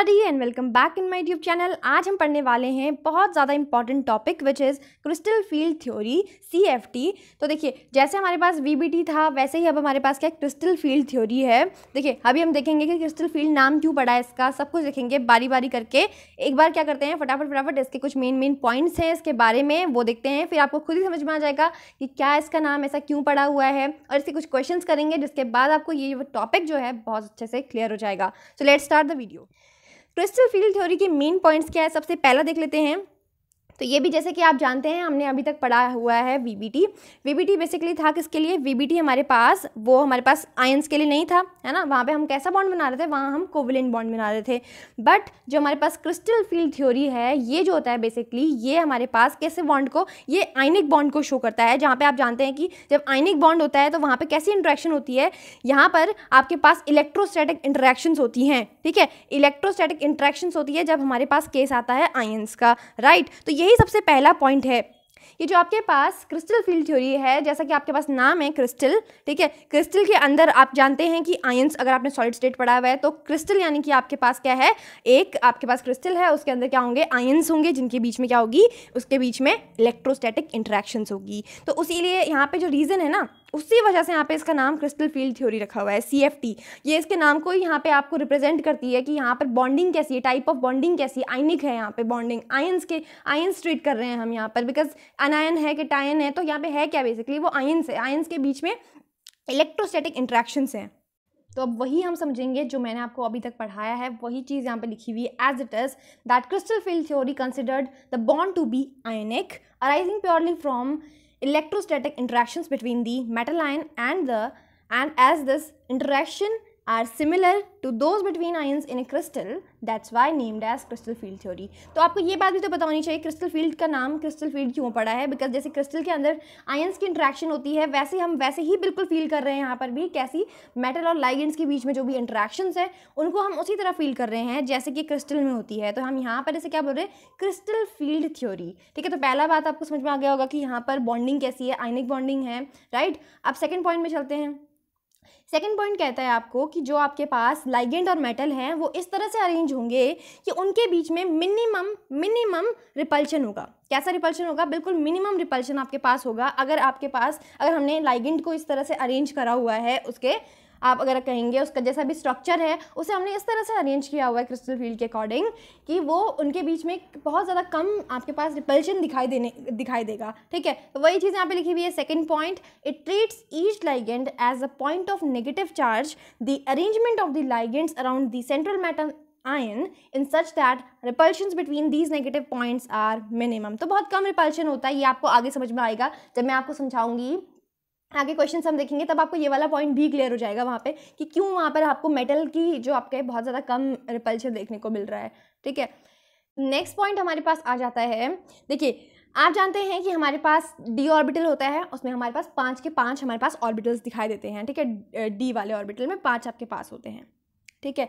Everybody and welcome back in my YouTube channel आज हम पढ़ने वाले हैं बहुत ज़्यादा important topic which is crystal field theory see तो देखिए जैसे हमारे पास वी था वैसे ही अब हमारे पास क्या क्रिस्टल फील्ड थ्योरी है देखिए अभी हम देखेंगे कि क्रिस्टल फील्ड नाम क्यों पड़ा है इसका सब कुछ देखेंगे बारी बारी करके एक बार क्या करते हैं फटाफट फटाफट इसके कुछ मेन मेन पॉइंट्स हैं इसके बारे में वो देखते हैं फिर आपको खुद ही समझ में आ जाएगा कि क्या इसका नाम ऐसा क्यों पड़ा हुआ है और इसके कुछ क्वेश्चन करेंगे जिसके बाद आपको ये टॉपिक जो है बहुत अच्छे से क्लियर हो जाएगा so let start the video crystal field theory के मेन पॉइंट्स क्या है सबसे पहला देख लेते हैं तो ये भी जैसे कि आप जानते हैं हमने अभी तक पढ़ा हुआ है बी टी बेसिकली था किसके लिए टी हमारे पास वो हमारे पास आयंस के लिए नहीं था है ना वहाँ पे हम कैसा बॉन्ड बना रहे थे वहाँ हम कोविलिन बॉन्ड बना रहे थे बट जो हमारे पास क्रिस्टल फील्ड थ्योरी है ये जो होता है बेसिकली ये हमारे पास कैसे बॉन्ड को ये आइनिक बॉन्ड को शो करता है जहाँ पर आप जानते हैं कि जब आइनिक बॉन्ड होता है तो वहाँ पर कैसी इंट्रैक्शन होती है यहाँ पर आपके पास इलेक्ट्रोस्टैटिक इंट्रैक्शन होती हैं ठीक है इलेक्ट्रोस्टैटिक इंट्रैक्शन होती है जब हमारे पास केस आता है आयंस का राइट तो यही यही सबसे पहला पॉइंट है ये जो आपके पास क्रिस्टल फील्ड थ्योरी है जैसा कि आपके पास नाम है क्रिस्टल ठीक है क्रिस्टल के अंदर आप जानते हैं कि आयंस अगर आपने सॉलिड स्टेट पढ़ा हुआ है तो क्रिस्टल यानी कि आपके पास क्या है एक आपके पास क्रिस्टल है उसके अंदर क्या होंगे आयंस होंगे जिनके बीच में क्या होगी उसके बीच में इलेक्ट्रोस्टैटिक इंट्रैक्शंस होगी तो उसी लिए यहाँ पर जो रीज़न है ना उसी वजह से यहाँ पे इसका नाम क्रिस्टल फील्ड थ्योरी रखा हुआ है सी ये इसके नाम को ही यहाँ पे आपको रिप्रेजेंट करती है कि यहाँ पर बॉन्डिंग कैसी है टाइप ऑफ बॉन्डिंग कैसी है आइनिक है यहाँ पे बॉन्डिंग आयंस के आयंस ट्रीट कर रहे हैं हम यहाँ पर बिकॉज अनायन है कि टायन है तो यहाँ पे है क्या बेसिकली वो आयंस है आयंस के बीच में इलेक्ट्रोस्टेटिक इंट्रैक्शंस हैं तो अब वही हम समझेंगे जो मैंने आपको अभी तक पढ़ाया है वही चीज़ यहाँ पे लिखी हुई है as it is that crystal field theory considered the bond to be ionic arising purely from electrostatic interactions between the metal ion and the and as this interaction are similar to those between ions in a crystal that's why named as crystal field theory तो आपको ये बात भी तो पता होनी चाहिए crystal field का नाम क्रिस्टल फील्ड क्यों पड़ा है बिकॉज जैसे क्रिस्टल के अंदर आयंस की इंट्रैक्शन होती है वैसे हम वैसे ही बिल्कुल फील कर रहे हैं यहाँ पर भी कैसी मेटल और लाइगेंट्स के बीच में जो भी इंट्रैक्शन है उनको हम उसी तरह फील कर रहे हैं जैसे कि क्रिस्टल में होती है तो हम यहाँ पर इसे क्या बोल रहे हैं क्रिस्टल फील्ड थ्योरी ठीक है तो पहला बात आपको समझ में आ गया होगा कि यहाँ पर बॉन्डिंग कैसी है आइनिक बॉन्डिंग है राइट अब सेकेंड पॉइंट में चलते हैं सेकेंड पॉइंट कहता है आपको कि जो आपके पास लाइगेंड और मेटल हैं वो इस तरह से अरेंज होंगे कि उनके बीच में मिनिमम मिनिमम रिपल्शन होगा कैसा रिपल्शन होगा बिल्कुल मिनिमम रिपल्शन आपके पास होगा अगर आपके पास अगर हमने लाइगेंड को इस तरह से अरेंज करा हुआ है उसके आप अगर कहेंगे उसका जैसा भी स्ट्रक्चर है उसे हमने इस तरह से अरेंज किया हुआ है क्रिस्टल फील्ड के अकॉर्डिंग कि वो उनके बीच में बहुत ज़्यादा कम आपके पास रिपल्शन दिखाई देने दिखाई देगा ठीक है तो वही चीज़ यहाँ पे लिखी हुई है second point it treats each ligand as a point of negative charge the arrangement of the ligands around the central metal ion in such that repulsion between these negative points are minimum तो बहुत कम repulsion होता है ये आपको आगे समझ में आएगा जब मैं आपको समझाऊंगी आगे क्वेश्चन हम देखेंगे तब आपको ये वाला पॉइंट भी क्लियर हो जाएगा वहाँ पे कि क्यों वहाँ पर आपको मेटल की जो आपके बहुत ज़्यादा कम रिपल्शन देखने को मिल रहा है ठीक है नेक्स्ट पॉइंट हमारे पास आ जाता है देखिए आप जानते हैं कि हमारे पास डी ऑर्बिटल होता है उसमें हमारे पास पाँच के पाँच हमारे पास ऑर्बिटल्स दिखाई देते हैं ठीक है डी वाले ऑर्बिटल में पाँच आपके पास होते हैं ठीक है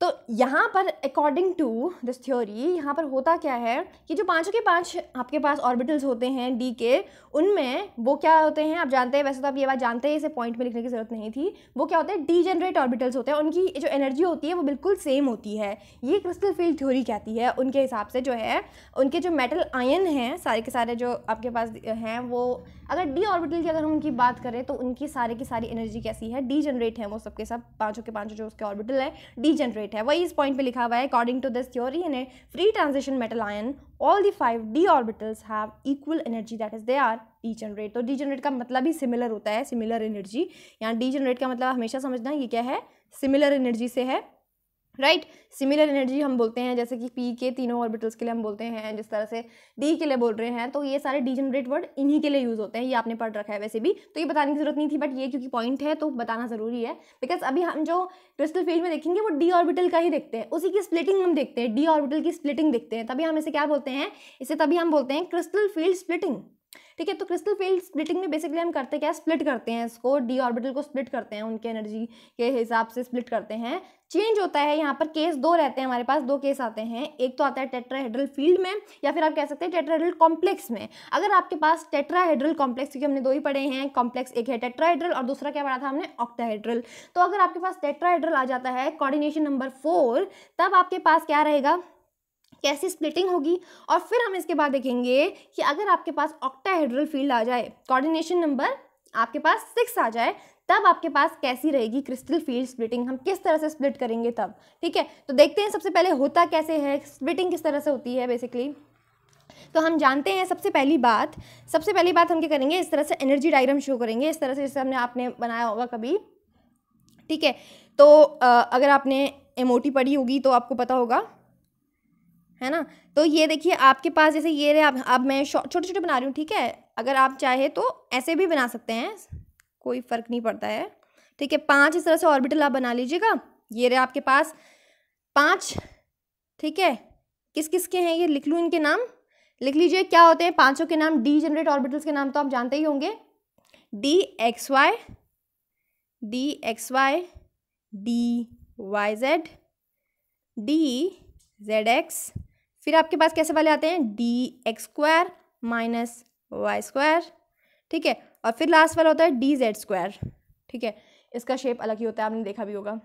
तो यहाँ पर अकॉर्डिंग टू दिस थ्योरी यहाँ पर होता क्या है कि जो पाँचों के पाँच आपके पास ऑर्बिटल्स होते हैं डी के उनमें वो क्या होते हैं आप जानते हैं वैसे तो आप ये बात जानते हैं इसे पॉइंट में लिखने की ज़रूरत नहीं थी वो क्या होते हैं डी जनरेट ऑर्बिटल्स होते हैं उनकी जो एनर्जी होती है वो बिल्कुल सेम होती है ये क्रिस्टल फील्ड थ्योरी कहती है उनके हिसाब से जो है उनके जो मेटल आयन हैं सारे के सारे जो आपके पास हैं वो अगर डी ऑर्बिटल की अगर हम उनकी बात करें तो उनकी सारे की सारी एनर्जी कैसी है डी जनरेट है वो सबके सब पाँचों के पाँचों जो उसके ऑर्बिटल है डी जनरेट है वही इस पॉइंट पे लिखा हुआ है according to this theory in a free transition metal ion all the five D orbitals have equal energy that is they are degenerate तो डी जनरेट का मतलब ही सिमिलर होता है सिमिलर एनर्जी यहाँ डी जनरेट का मतलब हमेशा समझना ये क्या है सिमिलर एनर्जी से है राइट सिमिलर एनर्जी हम बोलते हैं जैसे कि पी के तीनों ऑर्बिटल्स के लिए हम बोलते हैं जिस तरह से डी के लिए बोल रहे हैं तो ये सारे डीजनरेट वर्ड इन्हीं के लिए यूज़ होते हैं ये आपने पढ़ रखा है वैसे भी तो ये बताने की जरूरत नहीं थी बट ये क्योंकि पॉइंट है तो बताना ज़रूरी है बिकॉज अभी हम जो क्रिस्टल फील्ड में देखेंगे वो डी ऑर्बिटल का ही देखते हैं उसी की स्प्लिटिंग हम देखते हैं डी ऑर्बिटल की स्प्लिटिंग देखते हैं तभी हम इसे क्या बोलते हैं इसे तभी हम बोलते हैं क्रिस्टल फील्ड स्प्लिटिंग ठीक है तो क्रिस्टल फील्ड स्प्लिटिंग में बेसिकली हम करते क्या स्प्लिट करते हैं इसको डी ऑर्बिटल को स्प्लिट करते हैं उनके एनर्जी के हिसाब से स्प्लिट करते हैं चेंज होता है यहाँ पर केस दो रहते हैं हमारे पास दो केस आते हैं एक तो आता है टेट्राहेड्रल फील्ड में या फिर आप कह सकते हैं टेट्राहेड्रल कॉम्प्लेक्स में अगर आपके पास टेट्राहेड्रल कॉम्प्लेक्स क्योंकि हमने दो ही पढ़े हैं कॉम्प्लेक्स एक है टेट्राहेड्रल और दूसरा क्या पढ़ा था हमने ऑक्टाहेड्रल तो अगर आपके पास टेट्राहेड्रल आ जाता है कॉर्डिनेशन नंबर फोर तब आपके पास क्या रहेगा कैसी स्प्लिटिंग होगी और फिर हम इसके बाद देखेंगे कि अगर आपके पास ऑक्टाहेड्रल फील्ड आ जाए कॉर्डिनेशन नंबर आपके पास सिक्स आ जाए तब आपके पास कैसी रहेगी क्रिस्टल फील्ड स्प्लिटिंग हम किस तरह से स्प्लिट करेंगे तब ठीक है तो देखते हैं सबसे पहले होता कैसे है स्प्लिटिंग किस तरह से होती है बेसिकली तो हम जानते हैं सबसे पहली बात सबसे पहली बात हम क्या करेंगे इस तरह से एनर्जी डायग्राम शो करेंगे इस तरह से जैसे हमने आपने बनाया होगा कभी ठीक है तो अगर आपने एम पढ़ी होगी तो आपको पता होगा है ना तो ये देखिए आपके पास जैसे ये रहे अब मैं छोटे छोटे बना रही हूँ ठीक है अगर आप चाहे तो ऐसे भी बना सकते हैं कोई फ़र्क नहीं पड़ता है ठीक है पांच इस तरह से ऑर्बिटल आप बना लीजिएगा ये रहे आपके पास पाँच ठीक है किस किस के हैं ये लिख लूँ इनके नाम लिख लीजिए क्या होते हैं पांचों के नाम डी जनरेट ऑर्बिटल्स के नाम तो आप जानते ही होंगे D x Y D x Y D Y Z D Z X फिर आपके पास कैसे वाले आते हैं D x square minus Y square ठीक है और फिर लास्ट वाला होता है डी जेड स्क्वायर ठीक है इसका शेप अलग ही होता है आपने देखा भी होगा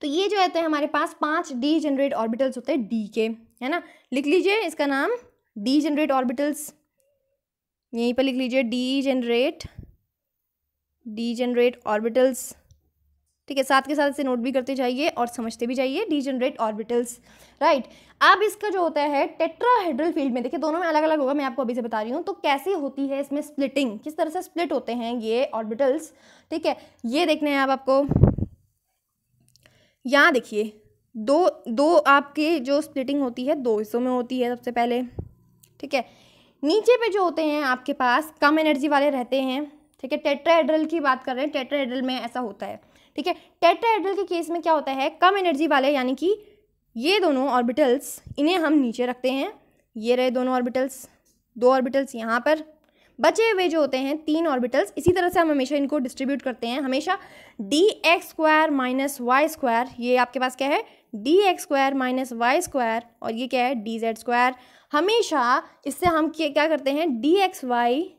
तो ये जो रहते हैं हमारे पास पांच डी जनरेट ऑर्बिटल्स होते हैं डी के है ना लिख लीजिए इसका नाम डी जनरेट ऑर्बिटल्स यहीं पर लिख लीजिए degenerate degenerate orbitals ठीक है साथ के साथ इसे नोट भी करते जाइए और समझते भी जाइए डीजनरेट ऑर्बिटल्स राइट अब इसका जो होता है टेट्राहेड्रल फील्ड में देखिए दोनों में अलग अलग होगा मैं आपको अभी से बता रही हूँ तो कैसे होती है इसमें स्प्लिटिंग किस तरह से स्प्लिट होते हैं ये ऑर्बिटल्स ठीक है ये देखने हैं आप आपको यहाँ देखिए दो दो आपके जो स्प्लिटिंग होती है दो हिस्सों में होती है सबसे पहले ठीक है नीचे पे जो होते हैं आपके पास कम एनर्जी वाले रहते हैं ठीक है टेट्राहेड्रल की बात कर रहे हैं टेट्राहेड्रल में ऐसा होता है ठीक है टेट्राहेड्रल के केस में क्या होता है कम एनर्जी वाले यानी कि ये दोनों ऑर्बिटल्स इन्हें हम नीचे रखते हैं ये रहे दोनों ऑर्बिटल्स दो ऑर्बिटल्स यहाँ पर बचे हुए जो होते हैं तीन ऑर्बिटल्स इसी तरह से हम हमेशा इनको डिस्ट्रीब्यूट करते हैं हमेशा D x square minus Y square ये आपके पास क्या है D x square minus Y square और ये क्या है डी जेड स्क्वायर हमेशा इससे हम क्या करते हैं डी एक्स वाई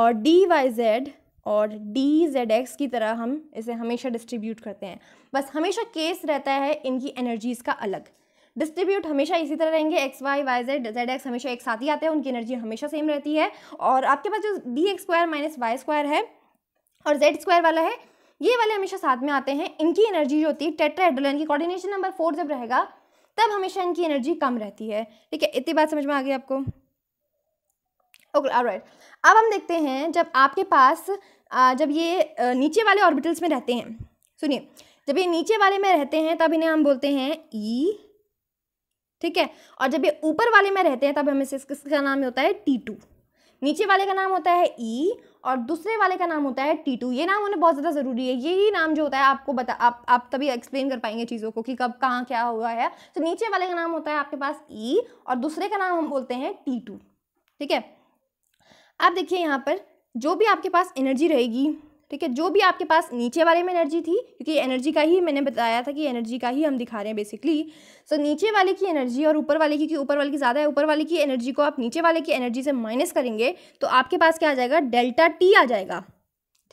और डी वाई जेड और डी जेड एक्स की तरह हम इसे हमेशा डिस्ट्रीब्यूट करते हैं बस हमेशा केस रहता है इनकी एनर्जीज़ का अलग डिस्ट्रीब्यूट हमेशा इसी तरह रहेंगे X Y Y Z Z X हमेशा एक साथ ही आते हैं उनकी एनर्जी हमेशा सेम रहती है और आपके पास जो D x square minus Y square है और जेड स्क्वायर वाला है ये वाले हमेशा साथ में आते हैं इनकी एनर्जी जो होती है टेट्राहेड्रोलन की कोऑर्डिनेशन नंबर फोर जब रहेगा तब हमेशा इनकी एनर्जी कम रहती है ठीक है इतनी बात समझ में आ गई आपको ओके राइट अब हम देखते हैं जब आपके पास जब ये नीचे वाले ऑर्बिटल्स में रहते हैं सुनिए जब ये नीचे वाले में रहते हैं तब इन्हें हम बोलते हैं ई e, ठीक है और जब ये ऊपर वाले में रहते हैं तब हमें से किसका नाम होता है टी टू नीचे वाले का नाम होता है ई e और दूसरे वाले का नाम होता है टी टू ये नाम होने बहुत ज़्यादा ज़रूरी है यही नाम जो होता है आपको बता आप आप तभी एक्सप्लेन कर पाएंगे चीज़ों को कि कब कहाँ क्या हुआ है तो नीचे वाले का नाम होता है आपके पास ई e और दूसरे का नाम हम बोलते हैं टी टू ठीक है आप देखिए यहाँ पर जो भी आपके पास एनर्जी रहेगी ठीक है जो भी आपके पास नीचे वाले में एनर्जी थी क्योंकि एनर्जी का ही मैंने बताया था कि एनर्जी का ही हम दिखा रहे हैं बेसिकली सो so, नीचे वाले की एनर्जी और ऊपर वाले की क्योंकि ऊपर वाले की ज़्यादा है ऊपर वाले की एनर्जी को आप नीचे वाले की एनर्जी से माइनस करेंगे तो आपके पास क्या आ जाएगा डेल्टा टी आ जाएगा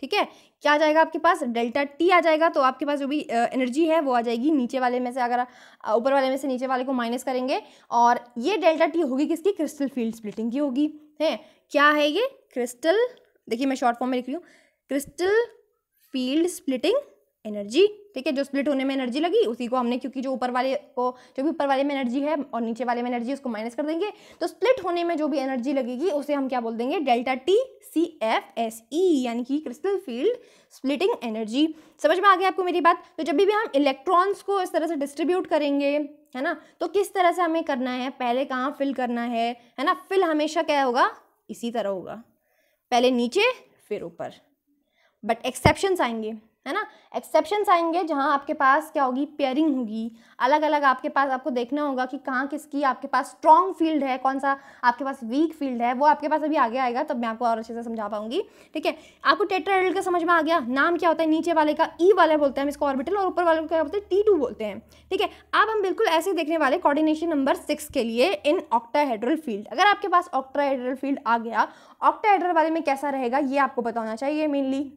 ठीक है क्या आ जाएगा आपके पास डेल्टा टी आ जाएगा तो आपके पास जो भी एनर्जी है वो आ जाएगी नीचे वाले में से अगर ऊपर वाले में से नीचे वाले को माइनस करेंगे और ये डेल्टा टी होगी किसकी क्रिस्टल फील्ड स्प्लिटिंग की होगी है क्या है ये क्रिस्टल देखिए मैं शॉर्ट फॉर्म में लिख रही हूँ क्रिस्टल फील्ड स्प्लिटिंग एनर्जी ठीक है जो स्प्लिट होने में एनर्जी लगी उसी को हमने क्योंकि जो ऊपर वाले को जो भी ऊपर वाले में एनर्जी है और नीचे वाले में एनर्जी उसको माइनस कर देंगे तो स्प्लिट होने में जो भी एनर्जी लगेगी उसे हम क्या बोल देंगे delta T C F S E यानी कि क्रिस्टल फील्ड स्प्लिटिंग एनर्जी समझ में आ गया आपको मेरी बात तो जब भी हम इलेक्ट्रॉन्स को इस तरह से डिस्ट्रीब्यूट करेंगे है ना तो किस तरह से हमें करना है पहले कहाँ फिल करना है है ना फिल हमेशा क्या होगा इसी तरह होगा पहले नीचे फिर ऊपर बट एक्सेप्शंस आएंगे है ना एक्सेप्शन आएंगे जहाँ आपके पास क्या होगी पेयरिंग होगी अलग अलग आपके पास आपको देखना होगा कि कहाँ किसकी आपके पास स्ट्रॉन्ग फील्ड है कौन सा आपके पास वीक फील्ड है वो आपके पास अभी आगे आएगा तब मैं आपको और अच्छे से समझा पाऊंगी ठीक है आपको टेट्राहेड्रल का समझ में आ गया नाम क्या होता है नीचे वाले का ई e वाला बोलते हैं हम इसको ऑर्बिटल और ऊपर वाले को क्या बोलते हैं टी बोलते हैं ठीक है अब हम बिल्कुल ऐसे ही देखने वाले कॉर्डिनेशन नंबर सिक्स के लिए इन ऑक्टाहेड्रल फील्ड अगर आपके पास ऑक्टाहेड्रल फील्ड आ गया ऑक्टाहेड्रल वाले में कैसा रहेगा ये आपको बताना चाहिए मेनली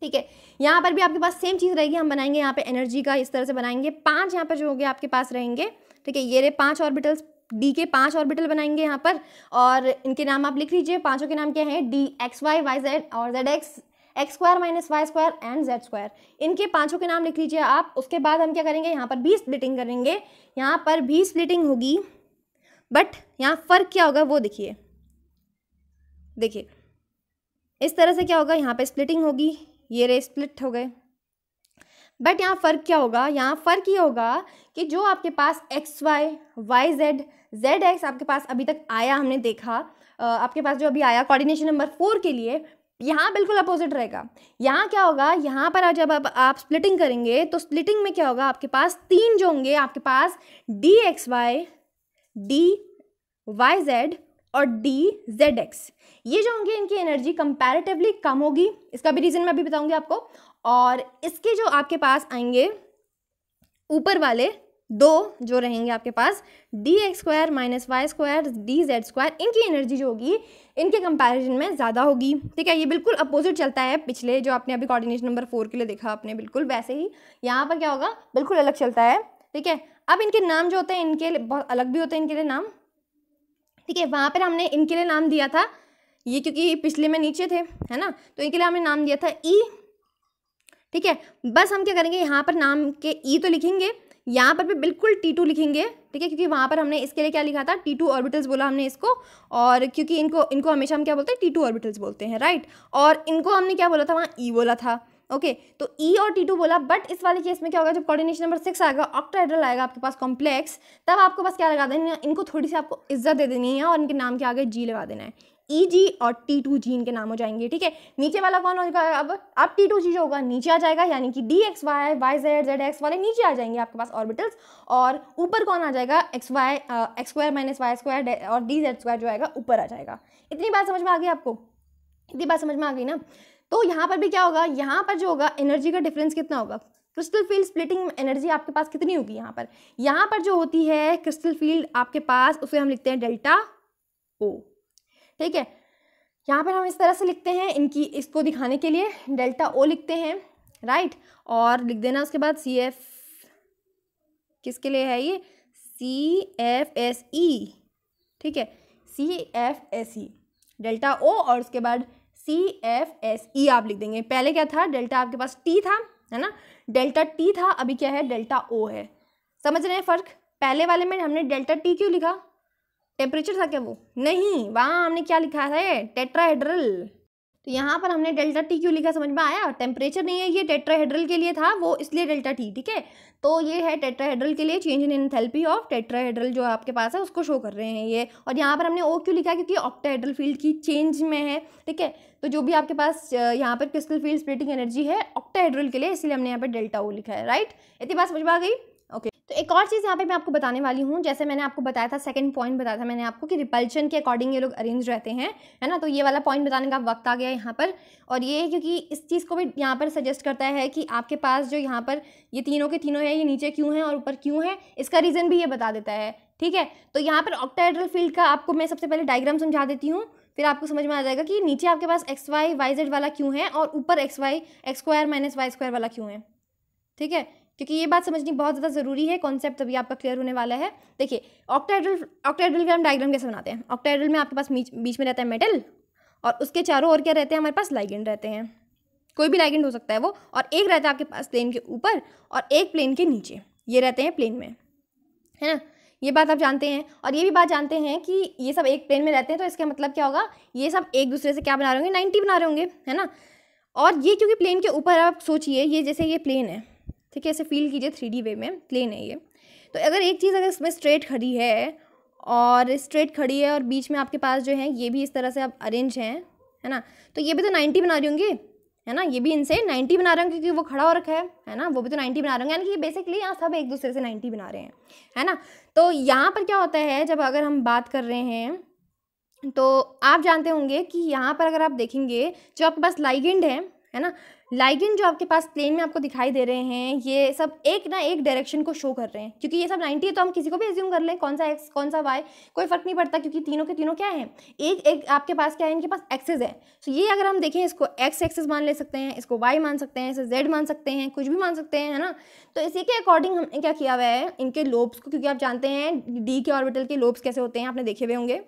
ठीक है यहाँ पर भी आपके पास सेम चीज़ रहेगी हम बनाएंगे यहाँ पे एनर्जी का इस तरह से बनाएंगे पांच यहाँ पर जो होंगे आपके पास रहेंगे ठीक है ये रहे पांच ऑर्बिटल्स डी के पांच ऑर्बिटल बनाएंगे यहाँ पर और इनके नाम आप लिख लीजिए पांचों के नाम क्या है D x Y Y Z और Z X X square minus Y square and Z square इनके पांचों के नाम लिख लीजिए आप उसके बाद हम क्या करेंगे यहाँ पर भी स्प्लिटिंग करेंगे यहाँ पर भी स्प्लिटिंग होगी बट यहाँ फ़र्क क्या होगा वो देखिए देखिए इस तरह से क्या होगा यहाँ पर स्प्लिटिंग होगी ये रे स्प्लिट हो गए बट यहाँ फ़र्क क्या होगा यहाँ फ़र्क ये होगा कि जो आपके पास X Y Y Z Z X आपके पास अभी तक आया हमने देखा आपके पास जो अभी आया कोऑर्डिनेशन नंबर फोर के लिए यहाँ बिल्कुल अपोजिट रहेगा यहाँ क्या होगा यहाँ पर जब आप, आप स्प्लिटिंग करेंगे तो स्प्लिटिंग में क्या होगा आपके पास तीन जो होंगे आपके पास D x Y D Y Z और डी जेड एक्स ये जो होंगे इनकी एनर्जी कंपैरेटिवली कम होगी इसका भी रीज़न मैं अभी बताऊंगी आपको और इसके जो आपके पास आएंगे ऊपर वाले दो जो रहेंगे आपके पास D x square minus Y square D Z square इनकी एनर्जी जो होगी इनके कंपैरिजन में ज़्यादा होगी ठीक है ये बिल्कुल अपोजिट चलता है पिछले जो आपने अभी कोऑर्डिनेशन नंबर फोर के लिए देखा आपने बिल्कुल वैसे ही यहाँ पर क्या होगा बिल्कुल अलग चलता है ठीक है अब इनके नाम जो होते हैं इनके लिए बहुत अलग भी होते हैं इनके लिए नाम ठीक है वहाँ पर हमने इनके लिए नाम दिया था ये क्योंकि पिछले में नीचे थे है ना तो इनके लिए हमने नाम दिया था ई ठीक है बस हम क्या करेंगे यहाँ पर नाम के ई तो लिखेंगे यहाँ पर भी बिल्कुल टी टू लिखेंगे ठीक है क्योंकि वहाँ पर हमने इसके लिए क्या लिखा था टी टू ऑर्बिटल्स बोला हमने इसको और क्योंकि इनको इनको हमेशा हम क्या बोलते हैं टी टू ऑर्बिटल्स बोलते हैं राइट और इनको हमने क्या बोला था वहाँ ई बोला था ओके तो ई e और टी टू बोला बट इस वाले केस में क्या होगा जब कॉर्डिनेशन नंबर सिक्स आएगा ऑक्टाइड्रल आएगा आपके पास कॉम्प्लेक्स तब आपको बस क्या लगा देना है इनको थोड़ी सी आपको इज्जत दे देनी है और इनके नाम के आगे जी लगा देना है ई e जी और टी टू जी इनके नाम हो जाएंगे ठीक है नीचे वाला कौन होगा अब अब टी टू जी जो होगा नीचे आ जाएगा यानी कि D x Y Y Z Z X वाले नीचे आ जाएंगे आपके पास ऑर्बिटल्स और ऊपर कौन आ जाएगा X Y X square minus Y square और डी जेड स्क्वायर जो आएगा ऊपर आ जाएगा इतनी बात समझ में आ गई आपको इतनी बात समझ में आ गई ना तो यहाँ पर भी क्या होगा यहाँ पर जो होगा एनर्जी का डिफरेंस कितना होगा क्रिस्टल फील्ड स्प्लिटिंग एनर्जी आपके पास कितनी होगी यहाँ पर यहाँ पर जो होती है क्रिस्टल फील्ड आपके पास उसे हम लिखते हैं डेल्टा ओ ठीक है यहाँ पर हम इस तरह से लिखते हैं इनकी इसको दिखाने के लिए डेल्टा ओ लिखते हैं राइट और लिख देना उसके बाद सी एफ किसके लिए है ये सी एफ एस ई ठीक है C F S E delta O और उसके बाद सी एफ एस ई आप लिख देंगे पहले क्या था डेल्टा आपके पास टी था है ना डेल्टा टी था अभी क्या है डेल्टा ओ है समझ रहे हैं फ़र्क पहले वाले में हमने डेल्टा टी क्यों लिखा टेम्परेचर था क्या वो नहीं वहाँ हमने क्या लिखा है टेट्राहेड्रल तो यहाँ पर हमने डेल्टा टी क्यों लिखा समझ में आया टेम्परेचर नहीं है ये टेट्राहेड्रल के लिए था वो इसलिए डेल्टा टी ठीक है तो ये है टेट्राहेड्रल के लिए change in enthalpy of tetrahedral जो आपके पास है उसको शो कर रहे हैं ये और यहाँ पर हमने ओ क्यों लिखा क्योंकि ऑक्टाहेड्रल फील्ड की चेंज में है ठीक है तो जो भी आपके पास यहाँ पर क्रिस्टल फील्ड स्प्लिटिंग एनर्जी है ऑक्टाहेड्रल के लिए इसलिए हमने यहाँ पर डेल्टा ओ लिखा है राइट इतनी बात समझ में आ गई ओके तो एक और चीज़ यहाँ पे मैं आपको बताने वाली हूँ जैसे मैंने आपको बताया था सेकंड पॉइंट बताया था मैंने आपको कि रिपल्शन के अकॉर्डिंग ये लोग अरेंज रहते हैं है ना तो ये वाला पॉइंट बताने का वक्त आ गया यहाँ पर और ये क्योंकि इस चीज़ को भी यहाँ पर सजेस्ट करता है कि आपके पास जो यहाँ पर ये तीनों के तीनों है ये नीचे क्यों है और ऊपर क्यों है इसका रीज़न भी ये बता देता है ठीक है तो यहाँ पर ऑक्टाइड्रल फील्ड का आपको मैं सबसे पहले डायग्राम समझा देती हूँ फिर आपको समझ में आ जाएगा कि नीचे आपके पास एक्स वाई वाई जेड वाला क्यों है और ऊपर X Y X square minus Y square वाला क्यों है ठीक है क्योंकि ये बात समझनी बहुत ज़्यादा ज़रूरी है कॉन्सेप्ट तभी आपका क्लियर होने वाला है देखिए ऑक्टाइडल ऑक्टाइडल के हम डायग्राम कैसे बनाते हैं ऑक्टाइडल में आपके पास बीच में रहता है मेटल और उसके चारों ओर क्या रहते हैं हमारे पास लाइगेंड रहते हैं कोई भी लाइगेंड हो सकता है वो और एक रहता है आपके पास प्लेन के ऊपर और एक प्लेन के नीचे ये रहते हैं प्लेन में है ना ये बात आप जानते हैं और ये भी बात जानते हैं कि ये सब एक प्लेन में रहते हैं तो इसका मतलब क्या होगा ये सब एक दूसरे से क्या बना रहे होंगे नाइन्टी बना रहे होंगे है ना और ये क्योंकि प्लेन के ऊपर आप सोचिए ये जैसे ये प्लेन है ठीक है ऐसे फील कीजिए थ्री वे में प्लेन है ये तो अगर एक चीज़ अगर इसमें स्ट्रेट खड़ी है और स्ट्रेट खड़ी है और बीच में आपके पास जो है ये भी इस तरह से आप अरेंज हैं है ना तो ये भी तो नाइन्टी बना रही होंगी है ना ये भी इनसे नाइन्टी बना रहे हैं क्योंकि वो खड़ा हो रखा है है ना वो भी तो नाइन्टी बना रहे हैं यानी कि बेसिकली यहाँ सब एक दूसरे से नाइन्टी बना रहे हैं है ना तो यहाँ पर क्या होता है जब अगर हम बात कर रहे हैं तो आप जानते होंगे कि यहाँ पर अगर आप देखेंगे जो आपके पास लाइगेंड है है ना लाइगिन जो आपके पास प्लेन में आपको दिखाई दे रहे हैं ये सब एक ना एक डायरेक्शन को शो कर रहे हैं क्योंकि ये सब 90 है तो हम किसी को भी एज्यूम कर लें कौन सा एक्स कौन सा वाई कोई फर्क नहीं पड़ता क्योंकि तीनों के तीनों क्या हैं एक एक आपके पास क्या है इनके पास एक्सेज है सो तो so ये अगर हम देखें इसको एक्स एक्सेस मान ले सकते हैं इसको वाई मान सकते हैं इसे जेड मान सकते हैं कुछ भी मान सकते हैं है ना तो इसी के अकॉर्डिंग हमने क्या किया हुआ है इनके लोब्स को क्योंकि आप जानते हैं डी के ऑर्बिटल के लोब्स कैसे होते हैं आपने देखे हुए होंगे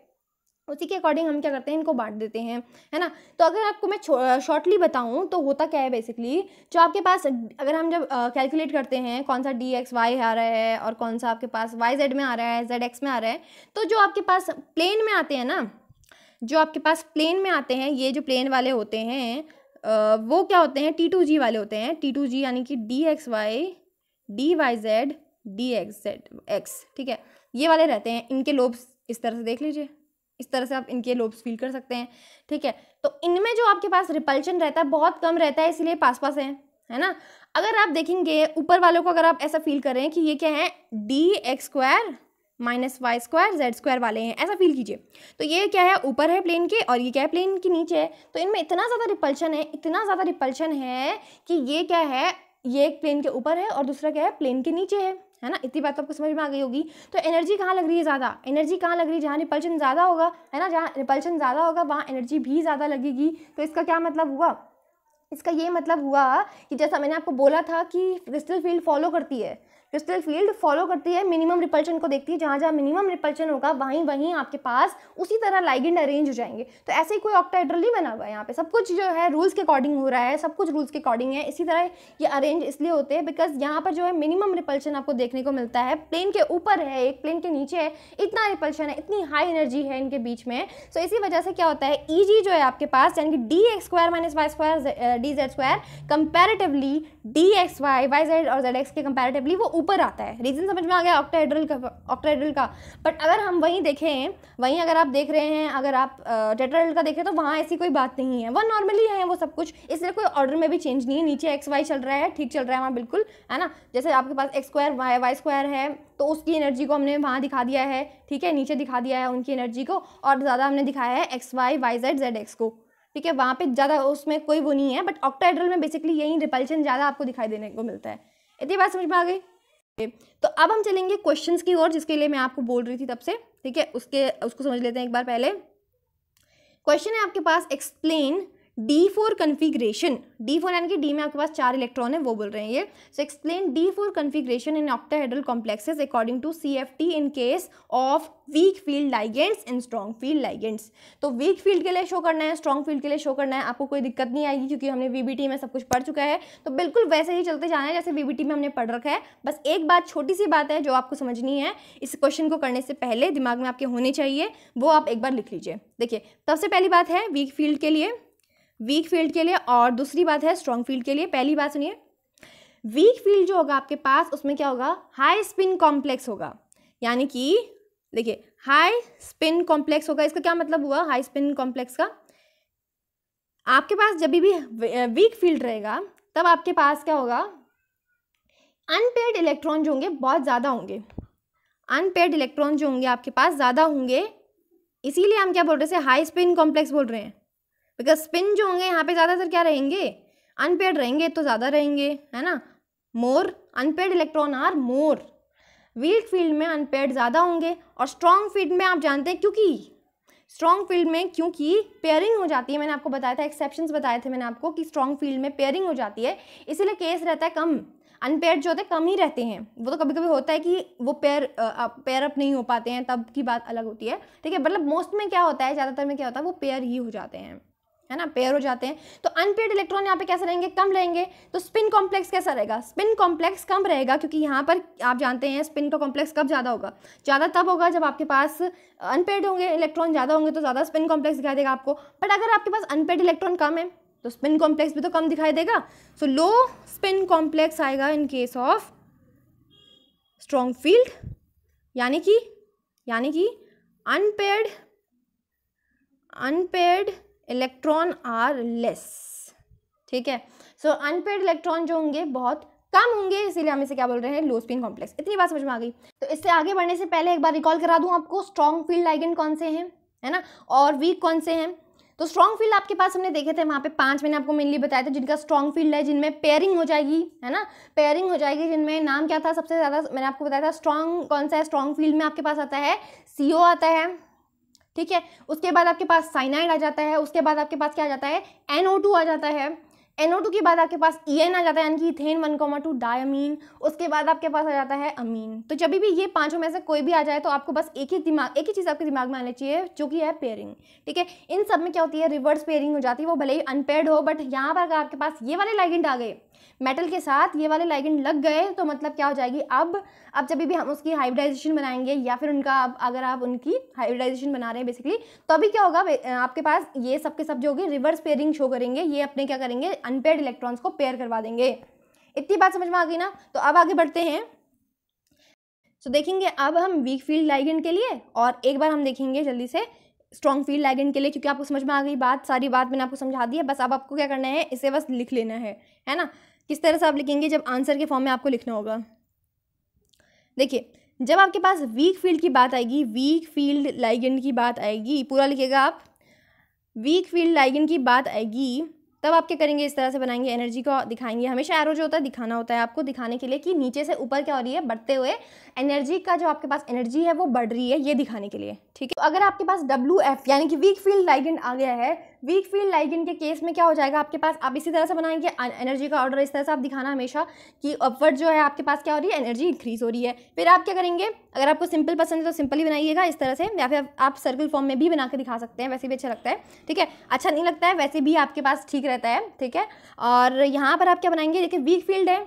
उसी के अकॉर्डिंग हम क्या करते हैं इनको बांट देते हैं है ना तो अगर आपको मैं शॉर्टली बताऊं तो होता क्या है बेसिकली जो आपके पास अगर हम जब कैलकुलेट करते हैं कौन सा डी एक्स वाई आ रहा है और कौन सा आपके पास वाई जेड में आ रहा है जेड एक्स में आ रहा है तो जो आपके पास प्लेन में आते हैं ना जो आपके पास प्लेन में आते हैं ये जो प्लेन वाले होते हैं आ, वो क्या होते हैं टी टू जी वाले होते हैं टी टू जी यानी कि D x Y D Y Z D X Z x ठीक है ये वाले रहते हैं इनके लोब्स इस तरह से देख लीजिए इस तरह से आप इनके लोब्स फील कर सकते हैं ठीक है तो इनमें जो आपके पास रिपल्शन रहता है बहुत कम रहता है इसलिए पास पास हैं है ना अगर आप देखेंगे ऊपर वालों को अगर आप ऐसा फील करें कि ये क्या है D x square minus Y square Z square वाले हैं ऐसा फील कीजिए तो ये क्या है ऊपर है प्लेन के और ये क्या है प्लेन के नीचे है तो इनमें इतना ज़्यादा रिपल्शन है इतना ज़्यादा रिपल्शन है कि ये क्या है ये एक प्लेन के ऊपर है और दूसरा क्या है प्लेन के नीचे है है ना इतनी बात तो आपको समझ में आ गई होगी तो एनर्जी कहाँ लग रही है ज़्यादा एनर्जी कहाँ लग रही है जहाँ रिपल्शन ज़्यादा होगा है ना जहाँ रिपल्शन ज़्यादा होगा वहाँ एनर्जी भी ज़्यादा लगेगी तो इसका क्या मतलब हुआ इसका ये मतलब हुआ कि जैसा मैंने आपको बोला था कि क्रिस्टल फील्ड फॉलो करती है क्रिस्टल फील्ड फॉलो करती है मिनिमम रिपल्शन को देखती है जहाँ जहाँ मिनिमम रिपल्शन होगा वहीं वहीं आपके पास उसी तरह लाइगेंड अरेंज हो जाएंगे तो ऐसे ही कोई ऑक्टाइड्रल नहीं बना हुआ है यहाँ पे सब कुछ जो है रूल्स के अकॉर्डिंग हो रहा है सब कुछ रूल्स के अकॉर्डिंग है इसी तरह ये अरेंज इसलिए होते हैं बिकॉज यहाँ पर जो है मिनिमम रिपल्शन आपको देखने को मिलता है प्लेन के ऊपर है एक प्लेन के नीचे है इतना रिपल्शन है इतनी हाई एनर्जी है इनके बीच में सो so, इसी वजह से क्या होता है ई जो है आपके पास यानी कि D x square minus Y square D Z square comparatively D x Y Y Z और जेड एक्स के कंपेरेटिवली वो ऊपर आता है रीज़न समझ में आ गया ऑक्टाइड्रल का ऑक्टाहेड्रल का बट अगर हम वहीं देखें वहीं अगर आप देख रहे हैं अगर आप टेट्राहेड्रल का देखें तो वहाँ ऐसी कोई बात नहीं है वह नॉर्मली है वो सब कुछ इसलिए कोई ऑर्डर में भी चेंज नहीं है नीचे एक्स वाई चल रहा है ठीक चल रहा है वहाँ बिल्कुल है ना जैसे आपके पास X square Y Y square है तो उसकी एनर्जी को हमने वहाँ दिखा दिया है ठीक है नीचे दिखा दिया है उनकी एनर्जी को और ज़्यादा हमने दिखाया है X Y Y Z Z X को ठीक है वहाँ पे ज़्यादा उसमें कोई वो नहीं है बट ऑक्टाइड्रल में बेसिकली यही रिपल्शन ज़्यादा आपको दिखाई देने को मिलता है इतनी बात समझ में आ गई तो अब हम चलेंगे क्वेश्चन की ओर जिसके लिए मैं आपको बोल रही थी तब से ठीक है उसके उसको समझ लेते हैं एक बार पहले क्वेश्चन है आपके पास explain D four configuration D four यानी कि डी में आपके पास चार इलेक्ट्रॉन है वो बोल रहे हैं ये so explain D four configuration in octahedral complexes according to C F T in case of weak field ligands in strong field ligands तो वीक फील्ड के लिए शो करना है स्ट्रॉन्ग फील्ड के लिए शो करना है आपको कोई दिक्कत नहीं आएगी क्योंकि हमने टी में सब कुछ पढ़ चुका है तो बिल्कुल वैसे ही चलते जाना है जैसे टी में हमने पढ़ रखा है बस एक बात छोटी सी बात है जो आपको समझनी है इस क्वेश्चन को करने से पहले दिमाग में आपके होने चाहिए वो आप एक बार लिख लीजिए देखिए सबसे पहली बात है वीक फील्ड के लिए वीक फील्ड के लिए और दूसरी बात है स्ट्रॉन्ग फील्ड के लिए पहली बात सुनिए वीक फील्ड जो होगा आपके पास उसमें क्या होगा हाई स्पिन कॉम्प्लेक्स होगा यानी कि देखिए हाई स्पिन कॉम्प्लेक्स होगा इसका क्या मतलब हुआ हाई स्पिन कॉम्प्लेक्स का आपके पास जब भी वीक फील्ड रहेगा तब आपके पास क्या होगा अनपेड इलेक्ट्रॉन जो होंगे बहुत ज़्यादा होंगे अनपेड इलेक्ट्रॉन जो होंगे आपके पास ज़्यादा होंगे इसीलिए हम क्या बोल रहे थे हाई स्पिन कॉम्प्लेक्स बोल रहे हैं बिकॉज स्पिन जो होंगे यहाँ पे ज़्यादातर क्या रहेंगे अनपेड रहेंगे तो ज़्यादा रहेंगे है ना more unpaired electron are more weak field में अनपेड ज़्यादा होंगे और स्ट्रॉन्ग फील्ड में आप जानते हैं क्योंकि स्ट्रॉन्ग फील्ड में क्योंकि पेयरिंग हो जाती है मैंने आपको बताया था एक्सेप्शन बताए थे मैंने आपको कि स्ट्रॉन्ग फील्ड में पेयरिंग हो जाती है इसीलिए केस रहता है कम अनपेड जो होते हैं कम ही रहते हैं वो तो कभी कभी होता है कि वो पेयर पेयर अप नहीं हो पाते हैं तब की बात अलग होती है ठीक है मतलब मोस्ट में क्या होता है ज़्यादातर में क्या होता है वो पेयर ही हो जाते हैं है ना पेयर हो जाते हैं तो अनपेड इलेक्ट्रॉन यहाँ पे कैसे रहेंगे कम रहेंगे तो स्पिन कॉम्प्लेक्स कैसा रहेगा स्पिन कॉम्प्लेक्स कम रहेगा क्योंकि यहाँ पर आप जानते हैं स्पिन का कॉम्प्लेक्स कब ज़्यादा होगा ज़्यादा तब होगा जब आपके पास अनपेड होंगे इलेक्ट्रॉन ज़्यादा होंगे तो ज़्यादा स्पिन कॉम्प्लेक्स दिखाई देगा आपको बट अगर आपके पास अनपेड इलेक्ट्रॉन कम है तो स्पिन कॉम्प्लेक्स भी तो कम दिखाई देगा सो लो स्पिन कॉम्प्लेक्स आएगा in case of strong field यानी कि यानी कि unpaired unpaired electron are less ठीक है सो अनपेड इलेक्ट्रॉन जो होंगे बहुत कम होंगे इसीलिए हम इसे क्या बोल रहे हैं लो स्पिन कॉम्प्लेक्स इतनी बात समझ में आ गई तो इससे आगे बढ़ने से पहले एक बार रिकॉल करा दूं आपको स्ट्रॉन्ग फील्ड लाइगेंड कौन से हैं है ना और वीक कौन से हैं तो स्ट्रॉन्ग फील्ड आपके पास हमने देखे थे वहाँ पे पांच मैंने आपको मेनली बताया था जिनका स्ट्रॉन्ग फील्ड है जिनमें पेयरिंग हो जाएगी है ना पेयरिंग हो जाएगी जिनमें नाम क्या था सबसे ज़्यादा मैंने आपको बताया था स्ट्रॉन्ग कौन सा है स्ट्रॉन्ग फील्ड में आपके पास आता है सी आता है ठीक है उसके बाद आपके पास साइनाइड आ जाता है उसके बाद आपके पास क्या आ जाता है एनओ आ जाता है टू के बाद आपके पास एन e आ जाता है यानी कि ethane one comma two diamine उसके बाद आपके पास आ जाता है अमीन तो जब भी ये पांचों में से कोई भी आ जाए तो आपको बस एक ही दिमाग एक ही चीज़ आपके दिमाग में आनी चाहिए जो कि है पेयरिंग ठीक है इन सब में क्या होती है रिवर्स पेयरिंग हो जाती है वो भले ही अनपेयर्ड हो बट यहाँ पर अगर आपके पास ये वाले लाइगेंट आ गए मेटल के साथ ये वाले लाइगेंड लग गए तो मतलब क्या हो जाएगी अब अब जब भी हम उसकी हाइब्रिडाइजेशन बनाएंगे या फिर उनका अब अगर आप उनकी हाइब्रिडाइजेशन बना रहे हैं बेसिकली तो अभी क्या होगा आपके पास ये सब के सब जो होगी रिवर्स पेयरिंग शो करेंगे ये अपने क्या करेंगे अनपेड इलेक्ट्रॉन्स को पेयर करवा देंगे इतनी बात समझ में आ गई ना तो अब आगे बढ़ते हैं सो देखेंगे अब हम वीक फील्ड लाइगेंड के लिए और एक बार हम देखेंगे जल्दी से स्ट्रॉन्ग फील्ड लाइग के लिए क्योंकि आपको समझ में आ गई बात सारी बात मैंने आपको समझा दी है बस अब आपको क्या करना है इसे बस लिख लेना है है ना किस तरह से आप लिखेंगे जब आंसर के फॉर्म में आपको लिखना होगा देखिए जब आपके पास वीक फील्ड की बात आएगी वीक फील्ड लाइगेंड की बात आएगी पूरा लिखेगा आप वीक फील्ड लाइगेंड की बात आएगी तब आप क्या करेंगे इस तरह से बनाएंगे एनर्जी को दिखाएंगे हमेशा एरो जो होता है दिखाना होता है आपको दिखाने के लिए कि नीचे से ऊपर क्या हो रही है बढ़ते हुए एनर्जी का जो आपके पास एनर्जी है वो बढ़ रही है ये दिखाने के लिए ठीक है तो अगर आपके पास डब्ल्यू एफ यानी कि वीक फील्ड लाइगेंट आ गया है वीक फील्ड लाइक इनके केस में क्या हो जाएगा आपके पास आप इसी तरह से बनाएंगे एनर्जी का ऑर्डर इस तरह से आप दिखाना हमेशा कि अपवर्ड जो है आपके पास क्या हो रही है एनर्जी इंक्रीज हो रही है फिर आप क्या करेंगे अगर आपको सिंपल पसंद है तो सिंपल ही बनाइएगा इस तरह से या फिर आप सर्कल फॉर्म में भी बना के दिखा सकते हैं वैसे भी अच्छा लगता है ठीक है अच्छा नहीं लगता है वैसे भी आपके पास ठीक रहता है ठीक है और यहाँ पर आप क्या बनाएंगे देखिए वीक फील्ड है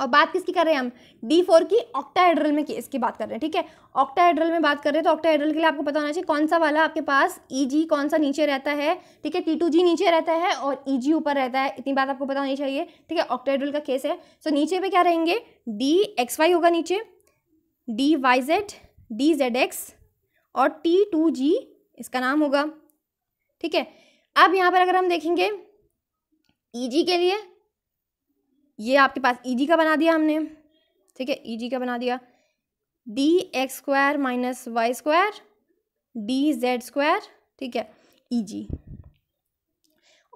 और बात किसकी कर रहे हैं हम डी फोर की ऑक्टाहेड्रल में की इसकी बात कर रहे हैं ठीक है ऑक्टाहेड्रल में बात कर रहे हैं तो ऑक्टाहाइड्रल के लिए आपको पता होना चाहिए कौन सा वाला आपके पास ई e जी कौन सा नीचे रहता है ठीक है टी टू जी नीचे रहता है और ई e जी ऊपर रहता है इतनी बात आपको पता होनी चाहिए ठीक है ऑक्टाहेड्रल का केस है सो so, नीचे पे क्या रहेंगे डी एक्स वाई होगा नीचे d Y Z D Z x और टी टू जी इसका नाम होगा ठीक है अब यहाँ पर अगर हम देखेंगे ई e जी के लिए ये आपके पास ई e का बना दिया हमने ठीक है ई e का बना दिया d x square minus Y square D Z square ठीक है ई e जी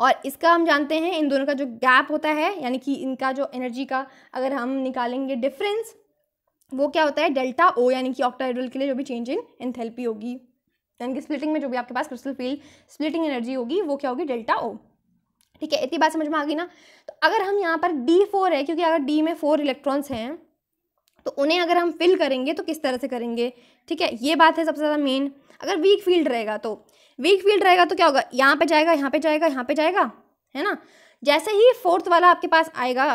और इसका हम जानते हैं इन दोनों का जो गैप होता है यानी कि इनका जो एनर्जी का अगर हम निकालेंगे डिफरेंस वो क्या होता है डेल्टा ओ यानी कि ऑक्टाइडल के लिए जो भी चेंज इन एंथेल्पी होगी यानी कि स्प्लिटिंग में जो भी आपके पास क्रिस्टल फील्ड स्प्लिटिंग एनर्जी होगी वो क्या होगी डेल्टा ओ ठीक है इतनी बात समझ में आ गई ना तो अगर हम यहाँ पर डी फोर है क्योंकि अगर डी में फोर इलेक्ट्रॉन्स हैं तो उन्हें अगर हम फिल करेंगे तो किस तरह से करेंगे ठीक है ये बात है सबसे ज़्यादा मेन अगर वीक फील्ड रहेगा तो वीक फील्ड रहेगा तो क्या होगा यहाँ पे जाएगा यहाँ पे जाएगा यहाँ पे जाएगा है ना जैसे ही फोर्थ वाला आपके पास आएगा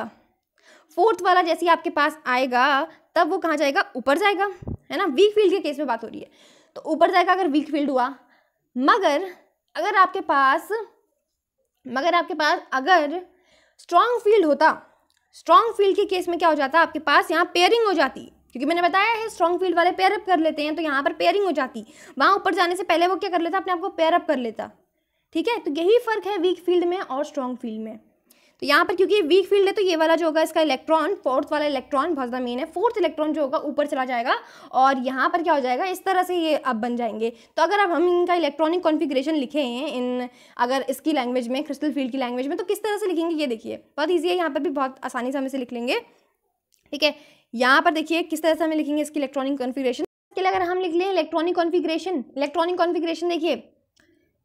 फोर्थ वाला जैसे ही आपके पास आएगा तब वो कहाँ जाएगा ऊपर जाएगा है ना वीक फील्ड के केस में बात हो रही है तो ऊपर जाएगा अगर वीक फील्ड हुआ मगर अगर आपके पास मगर आपके पास अगर स्ट्रॉन्ग फील्ड होता स्ट्रॉन्ग फील्ड के केस में क्या हो जाता आपके पास यहाँ पेयरिंग हो जाती क्योंकि मैंने बताया है स्ट्रॉन्ग फील्ड वाले पेयर अप कर लेते हैं तो यहाँ पर पेयरिंग हो जाती वहाँ ऊपर जाने से पहले वो क्या कर लेता अपने आप को पेयरअप कर लेता ठीक है तो यही फर्क है वीक फील्ड में और स्ट्रॉन्ग फील्ड में तो यहाँ पर क्योंकि वीक फील्ड है तो ये वाला जो होगा इसका इलेक्ट्रॉन फोर्थ वाला इलेक्ट्रॉन बहुत ज़्यादा मेन है फोर्थ इलेक्ट्रॉन जो होगा ऊपर चला जाएगा और यहाँ पर क्या हो जाएगा इस तरह से ये अब बन जाएंगे तो अगर अब हम इनका इलेक्ट्रॉनिक कॉन्फिग्रेशन लिखे हैं इन अगर इसकी लैंग्वेज में क्रिस्टल फील्ड की लैंग्वेज में तो किस तरह से लिखेंगे ये देखिए बहुत ईजी है यहाँ पर भी बहुत आसानी से हम इसे लिख लेंगे ठीक है यहाँ पर देखिए किस तरह से हमें लिखेंगे इसकी इलेक्ट्रॉनिक कॉन्फिग्रेशन इसके लिए अगर हम लिख लें इलेक्ट्रॉनिक कॉन्फिग्रेशन इलेक्ट्रॉनिक कॉन्फिग्रेशन देखिए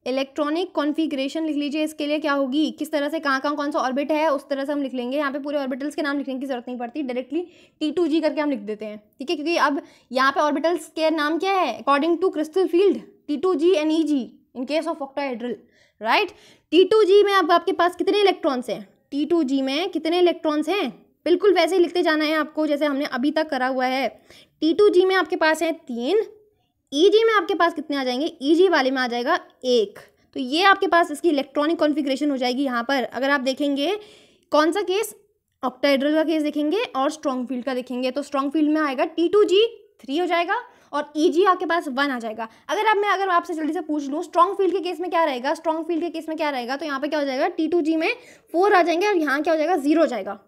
इलेक्ट्रॉनिक कॉन्फिग्रेशन लिख लीजिए इसके लिए क्या होगी किस तरह से कहाँ कहाँ कौन सा ऑर्बिट है उस तरह से हम लिख लेंगे यहाँ पे पूरे ऑर्बिटल्स के नाम लिखने की जरूरत नहीं पड़ती डायरेक्टली टी टू जी करके हम लिख देते हैं ठीक है क्योंकि अब यहाँ पे ऑर्बिटल्स के नाम क्या है according to crystal field t two g and e g in case of octahedral right t two g में अब आपके पास कितने इलेक्ट्रॉन्स हैं टी टू जी में कितने इलेक्ट्रॉन्स हैं बिल्कुल वैसे ही लिखते जाना है आपको जैसे हमने अभी तक करा हुआ है टी टू जी में आपके पास है तीन ईजी e में आपके पास कितने आ जाएंगे ईजी e वाले में आ जाएगा एक तो ये आपके पास इसकी इलेक्ट्रॉनिक कॉन्फिग्रेशन हो जाएगी यहाँ पर अगर आप देखेंगे कौन सा केस ऑक्टाइड्रल का केस देखेंगे और स्ट्रॉन्ग फील्ड का देखेंगे तो स्ट्रॉन्ग फील्ड में आएगा टी टू जी थ्री हो जाएगा और ई e जी आपके पास वन आ जाएगा अगर आप मैं अगर आपसे जल्दी से पूछ लूँ स्ट्रॉन्ग फील्ड के केस में क्या रहेगा स्ट्रॉन्ग फील्ड के केस में क्या रहेगा तो यहाँ पे क्या हो जाएगा टी टू जी में फोर आ जाएंगे और यहाँ क्या हो जाएगा जीरो हो जाएगा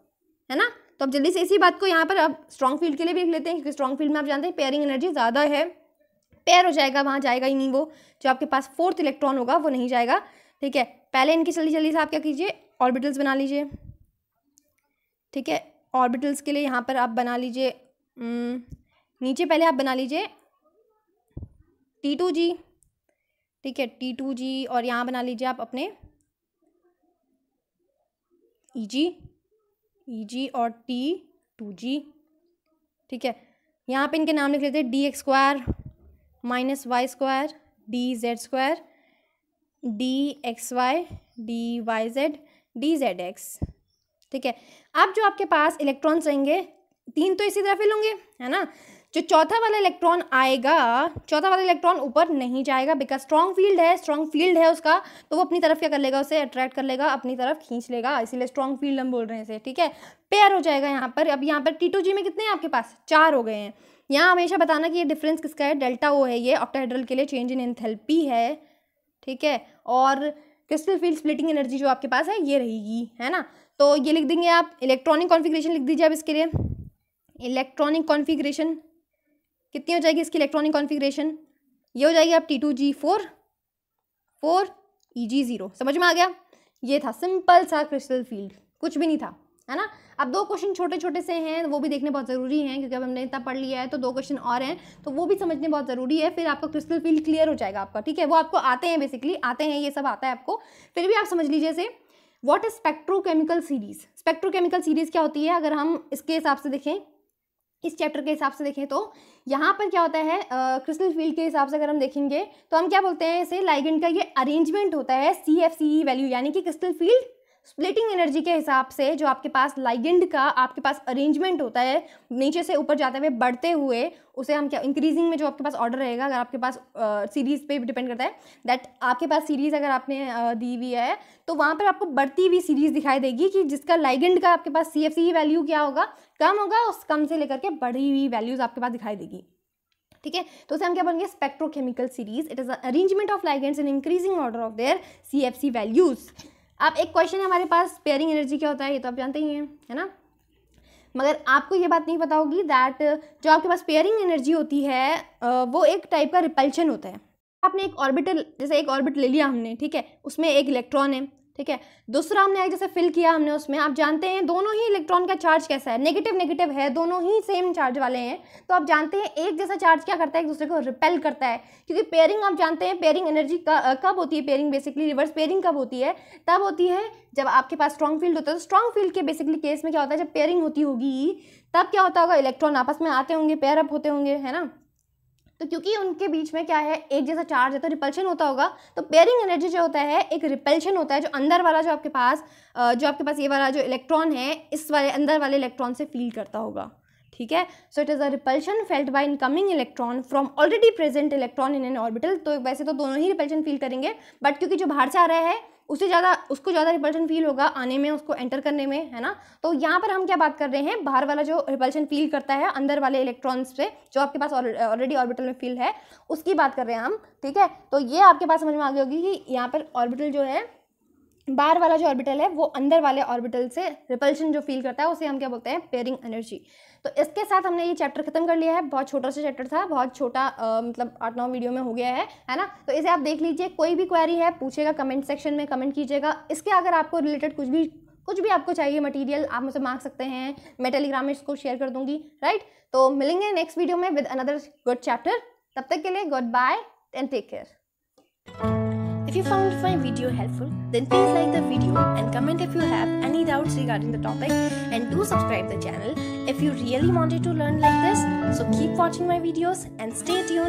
है ना तो अब जल्दी से इसी बात को यहाँ पर आप स्ट्रॉन्ग फील्ड के लिए भी लिख लेते हैं क्योंकि स्ट्रॉन्ग फील्ड में आप जानते हैं पेयरिंग एनर्जी ज़्यादा है पैर हो जाएगा वहाँ जाएगा ही नहीं वो जो आपके पास फोर्थ इलेक्ट्रॉन होगा वो नहीं जाएगा ठीक है पहले इनकी जल्दी जल्दी से आप क्या कीजिए ऑर्बिटल्स बना लीजिए ठीक है ऑर्बिटल्स के लिए यहाँ पर आप बना लीजिए नीचे पहले आप बना लीजिए टी टू जी ठीक है टी टू जी और यहाँ बना लीजिए आप अपने ई जी ई जी और टी टू जी ठीक है यहाँ पे इनके नाम लिख लेते हैं D x square minus Y square D Z square d x Y D Y Z D Z x ठीक है अब जो आपके पास इलेक्ट्रॉन्स रहेंगे तीन तो इसी तरह फिल होंगे है ना जो चौथा वाला इलेक्ट्रॉन आएगा चौथा वाला इलेक्ट्रॉन ऊपर नहीं जाएगा बिकॉज स्ट्रॉन्ग फील्ड है स्ट्रॉन्ग फील्ड है उसका तो वो अपनी तरफ क्या कर लेगा उसे अट्रैक्ट कर लेगा अपनी तरफ खींच लेगा इसीलिए स्ट्रॉन्ग फील्ड हम बोल रहे हैं इसे ठीक है पेयर हो जाएगा यहाँ पर अब यहाँ पर टी टू जी में कितने हैं आपके पास चार हो गए हैं यहाँ हमेशा बताना कि ये डिफरेंस किसका है डेल्टा ओ है ये ऑक्टाहेड्रल के लिए चेंज इन एंथेल्पी है ठीक है और क्रिस्टल फील्ड स्प्लिटिंग एनर्जी जो आपके पास है ये रहेगी है ना तो ये लिख देंगे आप इलेक्ट्रॉनिक कॉन्फिग्रेशन लिख दीजिए आप इसके लिए इलेक्ट्रॉनिक कॉन्फिग्रेशन कितनी हो जाएगी इसकी इलेक्ट्रॉनिक कॉन्फिग्रेशन ये हो जाएगी आप t two g four four e g zero समझ में आ गया ये था सिंपल सा क्रिस्टल फील्ड कुछ भी नहीं था है ना अब दो क्वेश्चन छोटे छोटे से हैं वो भी देखने बहुत ज़रूरी हैं क्योंकि अब हमने इतना पढ़ लिया है तो दो क्वेश्चन और हैं तो वो भी समझने बहुत ज़रूरी है फिर आपका क्रिस्टल फील्ड क्लियर हो जाएगा आपका ठीक है वो आपको आते हैं बेसिकली आते हैं ये सब आता है आपको फिर भी आप समझ लीजिए जैसे what is spectrochemical series spectrochemical series क्या होती है अगर हम इसके हिसाब से देखें इस चैप्टर के हिसाब से देखें तो यहाँ पर क्या होता है क्रिस्टल फील्ड के हिसाब से अगर हम देखेंगे तो हम क्या बोलते हैं इसे लाइगेंड का ये अरेंजमेंट होता है सी एफ सी वैल्यू यानी कि क्रिस्टल फील्ड स्प्लिटिंग एनर्जी के हिसाब से जो आपके पास लाइगेंड का आपके पास अरेंजमेंट होता है नीचे से ऊपर जाते हुए बढ़ते हुए उसे हम क्या इंक्रीजिंग में जो आपके पास ऑर्डर रहेगा अगर आपके पास सीरीज़ पे डिपेंड करता है दैट आपके पास सीरीज़ अगर आपने दी हुई है तो वहाँ पर आपको बढ़ती हुई सीरीज़ दिखाई देगी कि जिसका लाइगेंड का आपके पास सी एफ सी वैल्यू क्या होगा कम होगा उस कम से लेकर के बढ़ी हुई वैल्यूज़ आपके पास दिखाई देगी ठीक है तो उसे हम क्या बोलेंगे spectrochemical series it is arrangement of ligands in increasing order of their C F C values आप एक क्वेश्चन है हमारे पास पेयरिंग एनर्जी क्या होता है ये तो आप जानते ही हैं है ना मगर आपको ये बात नहीं पता होगी दैट जो आपके पास पेयरिंग एनर्जी होती है वो एक टाइप का रिपल्शन होता है आपने एक ऑर्बिटल जैसे एक ऑर्बिट ले लिया हमने ठीक है उसमें एक इलेक्ट्रॉन है ठीक है दूसरा हमने जैसे फिल किया हमने उसमें आप जानते हैं दोनों ही इलेक्ट्रॉन का चार्ज कैसा है नेगेटिव नेगेटिव है दोनों ही सेम चार्ज वाले हैं तो आप जानते हैं एक जैसा चार्ज क्या करता है एक दूसरे को रिपेल करता है क्योंकि पेयरिंग आप जानते हैं पेयरिंग एनर्जी कब होती है पेयरिंग बेसिकली रिवर्स पेयरिंग कब होती है तब होती है जब आपके पास स्ट्रॉन्ग फील्ड होता है तो स्ट्रॉन्ग फील्ड के बेसिकली केस में क्या होता है जब पेयरिंग होती होगी तब क्या होता होगा इलेक्ट्रॉन आपस में आते होंगे पेयर अप होते होंगे है ना तो क्योंकि उनके बीच में क्या है एक जैसा चार्ज है तो रिपल्शन होता होगा तो पेयरिंग एनर्जी जो होता है एक रिपल्शन होता है जो अंदर वाला जो आपके पास जो आपके पास ये वाला जो इलेक्ट्रॉन है इस वाले अंदर वाले इलेक्ट्रॉन से फील करता होगा ठीक है so it is a repulsion felt by incoming electron from already present electron in an orbital तो वैसे तो दोनों ही रिपल्शन फील करेंगे बट क्योंकि जो बाहर से आ रहा है उससे ज़्यादा उसको ज़्यादा रिपल्शन फील होगा आने में उसको एंटर करने में है ना तो यहाँ पर हम क्या बात कर रहे हैं बाहर वाला जो रिपल्शन फील करता है अंदर वाले इलेक्ट्रॉन्स पे जो आपके पास ऑलरेडी ऑर्बिटल में फील है उसकी बात कर रहे हैं हम ठीक है तो ये आपके पास समझ में आ गई होगी कि यहाँ पर ऑर्बिटल जो है बाहर वाला जो ऑर्बिटल है वो अंदर वाले ऑर्बिटल से रिपल्शन जो फील करता है उसे हम क्या बोलते हैं पेयरिंग एनर्जी तो इसके साथ हमने ये चैप्टर खत्म कर लिया है बहुत छोटा सा चैप्टर था बहुत छोटा मतलब आठ नौ वीडियो में हो गया है है ना तो इसे आप देख लीजिए कोई भी क्वेरी है पूछेगा कमेंट सेक्शन में कमेंट कीजिएगा इसके अगर आपको रिलेटेड कुछ भी कुछ भी आपको चाहिए मटेरियल आप मुझे मांग सकते हैं मैं टेलीग्राम में इसको शेयर कर दूंगी राइट तो मिलेंगे नेक्स्ट वीडियो में विद अनदर गुड चैप्टर तब तक के लिए good bye and take care If you found my video helpful, then please like the video and comment if you have any doubts regarding the topic and do subscribe the channel if you really wanted to learn like this. So keep watching my videos and stay tuned.